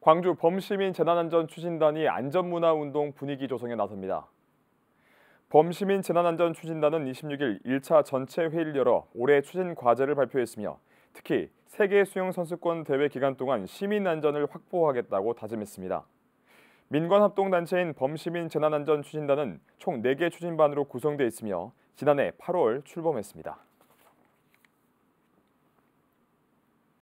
광주 범시민 재난안전 추진단이 안전문화운동 분위기 조성에 나섭니다. 범시민 재난안전 추진단은 26일 1차 전체 회의를 열어 올해 추진 과제를 발표했으며 특히 세계 수영 선수권 대회 기간 동안 시민 안전을 확보하겠다고 다짐했습니다. 민관 합동 단체인 범시민 재난안전 추진단은 총 4개 추진반으로 구성돼 있으며 지난해 8월 출범했습니다.